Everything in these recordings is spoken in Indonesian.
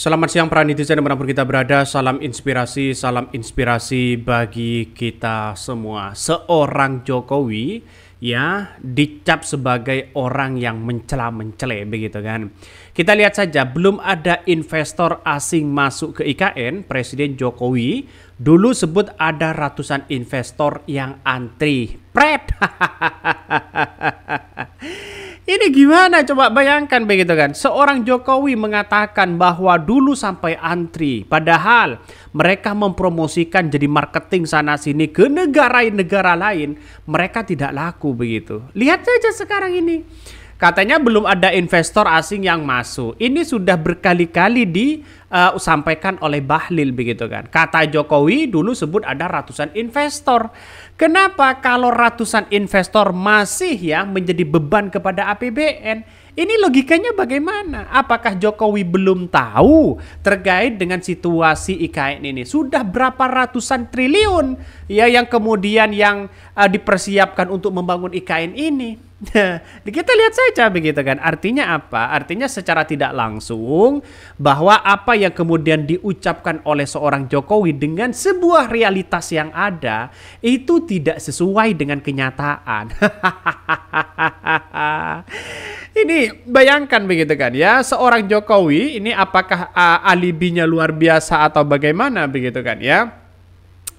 Selamat siang para netizen menampur kita berada, salam inspirasi, salam inspirasi bagi kita semua. Seorang Jokowi ya dicap sebagai orang yang mencela-mencele begitu kan. Kita lihat saja belum ada investor asing masuk ke IKN, Presiden Jokowi dulu sebut ada ratusan investor yang antri. Pret. Gimana coba bayangkan begitu kan? Seorang Jokowi mengatakan bahwa dulu sampai antri, padahal mereka mempromosikan jadi marketing sana sini ke negara-negara lain, mereka tidak laku begitu. Lihat saja sekarang ini. Katanya belum ada investor asing yang masuk. Ini sudah berkali-kali disampaikan eh, uh, oleh Bahlil begitu kan. Kata Jokowi dulu sebut ada ratusan investor. Kenapa kalau ratusan investor masih ya menjadi beban kepada APBN? Ini logikanya bagaimana? Apakah Jokowi belum tahu terkait dengan situasi IKN ini? Sudah berapa ratusan triliun ya yang kemudian yang uh, dipersiapkan untuk membangun IKN ini? Kita lihat saja begitu kan. Artinya apa? Artinya secara tidak langsung bahwa apa yang kemudian diucapkan oleh seorang Jokowi dengan sebuah realitas yang ada itu tidak sesuai dengan kenyataan. ini bayangkan begitu kan ya seorang Jokowi ini apakah uh, alibinya luar biasa atau bagaimana begitu kan ya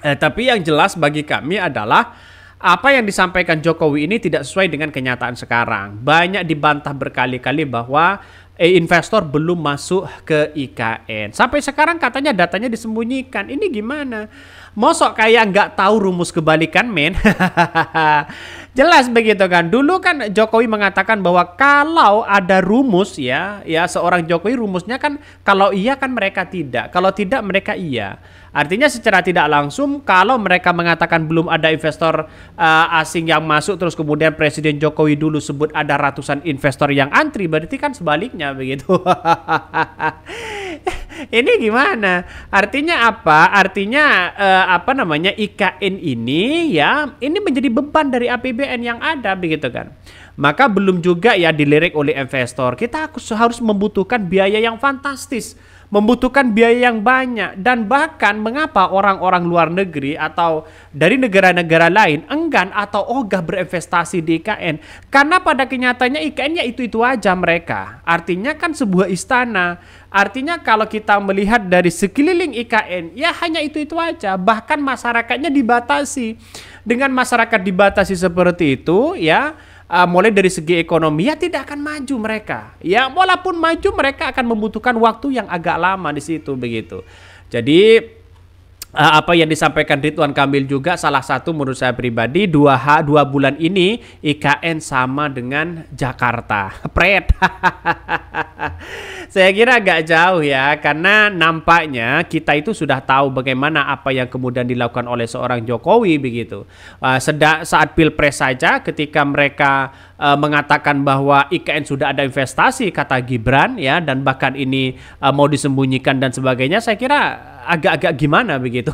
eh, tapi yang jelas bagi kami adalah apa yang disampaikan Jokowi ini tidak sesuai dengan kenyataan sekarang. Banyak dibantah berkali-kali bahwa eh, investor belum masuk ke IKN. Sampai sekarang katanya datanya disembunyikan. Ini gimana? Mosok kayak nggak tahu rumus kebalikan men. Jelas begitu kan. Dulu kan Jokowi mengatakan bahwa kalau ada rumus ya, ya seorang Jokowi rumusnya kan kalau iya kan mereka tidak, kalau tidak mereka iya. Artinya secara tidak langsung kalau mereka mengatakan belum ada investor uh, asing yang masuk terus kemudian Presiden Jokowi dulu sebut ada ratusan investor yang antri, berarti kan sebaliknya begitu. ini gimana? Artinya apa? Artinya eh, apa namanya IKN ini ya ini menjadi beban dari APBN yang ada begitu kan. Maka belum juga ya dilirik oleh investor. Kita harus membutuhkan biaya yang fantastis membutuhkan biaya yang banyak dan bahkan mengapa orang-orang luar negeri atau dari negara-negara lain enggan atau ogah berinvestasi di IKN karena pada kenyataannya IKN ya itu-itu aja mereka. Artinya kan sebuah istana. Artinya kalau kita melihat dari sekeliling IKN ya hanya itu-itu aja bahkan masyarakatnya dibatasi. Dengan masyarakat dibatasi seperti itu ya uh, mulai dari segi ekonomi ya tidak akan maju mereka. Ya walaupun maju mereka akan membutuhkan waktu yang agak lama di situ begitu. Jadi Eh, apa yang disampaikan Ridwan Kamil juga salah satu menurut saya pribadi dua H dua bulan ini IKN sama dengan Jakarta Pret saya kira agak jauh ya karena nampaknya kita itu sudah tahu bagaimana apa yang kemudian dilakukan oleh seorang Jokowi begitu uh, saat pilpres saja ketika mereka uh, mengatakan bahwa IKN sudah ada investasi kata Gibran ya dan bahkan ini uh, mau disembunyikan dan sebagainya saya kira agak-agak gimana begitu.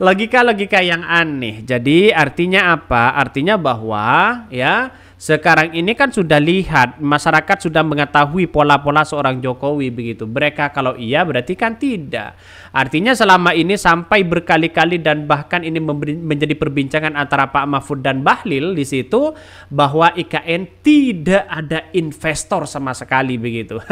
Logika-logika yang aneh. Jadi artinya apa? Artinya bahwa ya sekarang ini kan sudah lihat masyarakat sudah mengetahui pola-pola seorang Jokowi begitu. Mereka kalau iya berarti kan tidak. Artinya selama ini sampai berkali-kali dan bahkan ini menjadi perbincangan antara Pak Mahfud dan Bahlil di situ bahwa IKN tidak ada investor sama sekali begitu.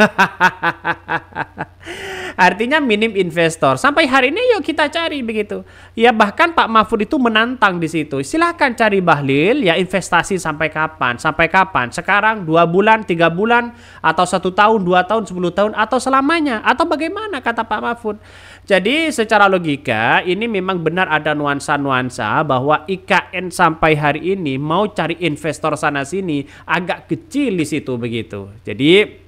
Artinya minim investor. Sampai hari ini yuk kita cari begitu. Ya bahkan Pak Mahfud itu menantang di situ. Silahkan cari bahlil ya investasi sampai kapan? Sampai kapan? Sekarang dua bulan, tiga bulan, atau satu tahun, dua tahun, sepuluh tahun, atau selamanya? Atau bagaimana kata Pak Mahfud? Jadi secara logika ini memang benar ada nuansa-nuansa bahwa IKN sampai hari ini mau cari investor sana sini agak kecil di situ begitu. Jadi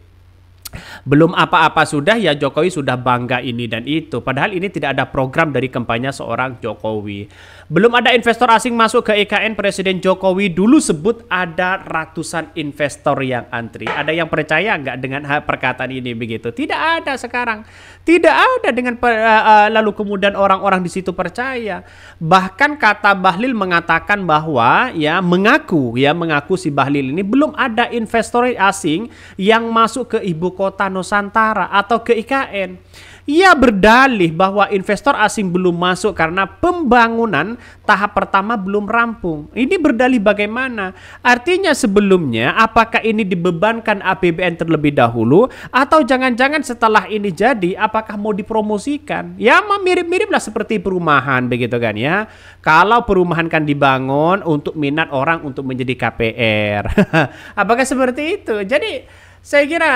belum apa-apa sudah ya Jokowi sudah bangga ini dan itu. Padahal ini tidak ada program dari kampanye seorang Jokowi. Belum ada investor asing masuk ke IKN Presiden Jokowi dulu sebut ada ratusan investor yang antri. Ada yang percaya nggak dengan perkataan ini begitu? Tidak ada sekarang. Tidak ada dengan per, uh, uh, lalu kemudian orang-orang di situ percaya. Bahkan kata Bahlil mengatakan bahwa ya mengaku ya mengaku si Bahlil ini belum ada investor asing yang masuk ke ibu kota Nusantara atau ke IKN. Ia berdalih bahwa investor asing belum masuk karena pembangunan tahap pertama belum rampung. Ini berdalih bagaimana? Artinya sebelumnya apakah ini dibebankan APBN terlebih dahulu atau jangan-jangan setelah ini jadi apakah mau dipromosikan? Ya mirip-mirip lah seperti perumahan begitu kan ya. Kalau perumahan kan dibangun untuk minat orang untuk menjadi KPR. apakah seperti itu? Jadi saya kira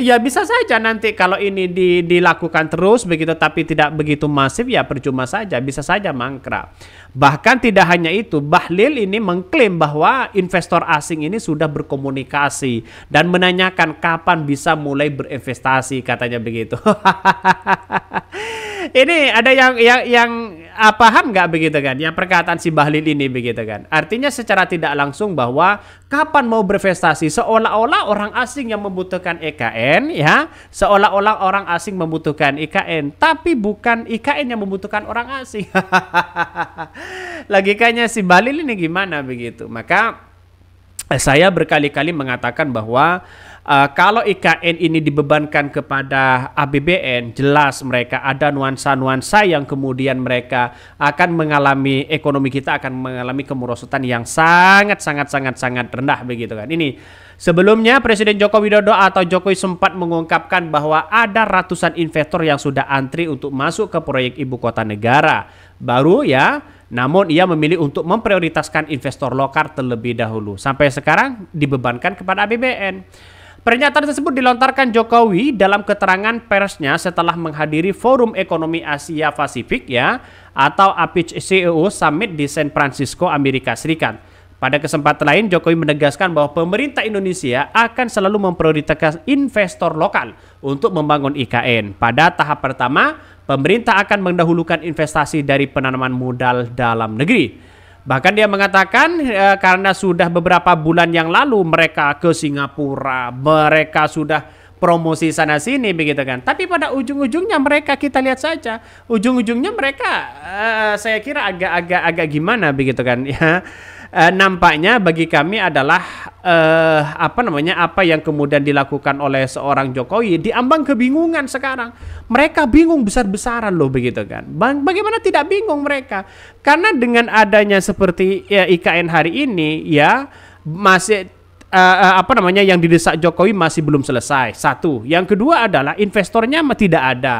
ya bisa saja nanti kalau ini di, dilakukan terus begitu tapi tidak begitu masif ya percuma saja bisa saja mangkrak. Bahkan tidak hanya itu, Bahlil ini mengklaim bahwa investor asing ini sudah berkomunikasi dan menanyakan kapan bisa mulai berinvestasi katanya begitu. ini ada yang yang yang ah, paham nggak begitu kan? Yang perkataan si Bahlil ini begitu kan? Artinya secara tidak langsung bahwa kapan mau berinvestasi seolah-olah orang asing yang membutuhkan EKN ya, seolah-olah orang asing membutuhkan IKN, tapi bukan IKN yang membutuhkan orang asing. Logikanya si Bahlil ini gimana begitu? Maka eh, saya berkali-kali mengatakan bahwa uh, kalau IKN ini dibebankan kepada ABBN, jelas mereka ada nuansa-nuansa yang kemudian mereka akan mengalami ekonomi kita akan mengalami kemerosotan yang sangat sangat sangat sangat rendah begitu kan. Ini sebelumnya Presiden Joko Widodo atau Jokowi sempat mengungkapkan bahwa ada ratusan investor yang sudah antri untuk masuk ke proyek ibu kota negara. Baru ya namun ia memilih untuk memprioritaskan investor lokal terlebih dahulu. Sampai sekarang dibebankan kepada ABBN. Pernyataan tersebut dilontarkan Jokowi dalam keterangan persnya setelah menghadiri Forum Ekonomi Asia Pasifik ya atau APEC CEO Summit di San Francisco, Amerika Serikat. Pada kesempatan lain, Jokowi menegaskan bahwa pemerintah Indonesia akan selalu memprioritaskan investor lokal untuk membangun IKN. Pada tahap pertama, pemerintah akan mendahulukan investasi dari penanaman modal dalam negeri. Bahkan dia mengatakan e, karena sudah beberapa bulan yang lalu mereka ke Singapura, mereka sudah promosi sana sini begitu kan. Tapi pada ujung-ujungnya mereka kita lihat saja, ujung-ujungnya mereka e, saya kira agak-agak agak gimana begitu kan ya eh, nampaknya bagi kami adalah eh, apa namanya apa yang kemudian dilakukan oleh seorang Jokowi diambang kebingungan sekarang. Mereka bingung besar-besaran loh begitu kan. Bang, bagaimana tidak bingung mereka? Karena dengan adanya seperti ya, IKN hari ini ya masih uh, apa namanya yang didesak Jokowi masih belum selesai. Satu, yang kedua adalah investornya tidak ada.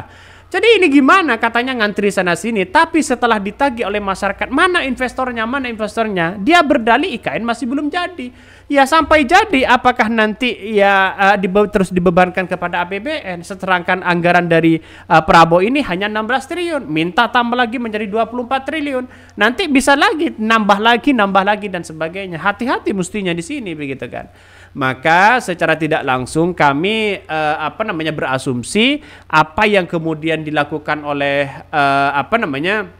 Jadi ini gimana katanya ngantri sana sini, tapi setelah ditagi oleh masyarakat, mana investornya, mana investornya, dia berdalih IKN masih belum jadi. Ya sampai jadi, apakah nanti ya uh, dibe terus dibebankan kepada APBN? Seterangkan anggaran dari uh, Prabowo ini hanya 16 triliun, minta tambah lagi menjadi 24 triliun. Nanti bisa lagi nambah lagi, nambah lagi dan sebagainya. Hati-hati mestinya di sini begitu kan maka secara tidak langsung kami uh, apa namanya berasumsi apa yang kemudian dilakukan oleh uh, apa namanya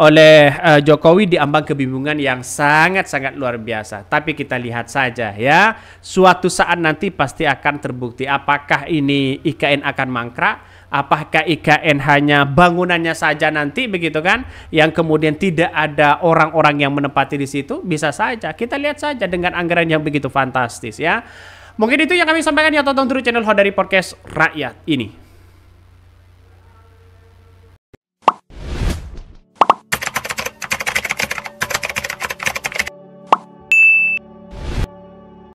oleh uh, Jokowi di ambang kebingungan yang sangat-sangat luar biasa. Tapi kita lihat saja ya, suatu saat nanti pasti akan terbukti apakah ini IKN akan mangkrak apakah IKN hanya bangunannya saja nanti begitu kan yang kemudian tidak ada orang-orang yang menempati di situ bisa saja kita lihat saja dengan anggaran yang begitu fantastis ya mungkin itu yang kami sampaikan ya tonton terus channel Hot dari podcast rakyat ini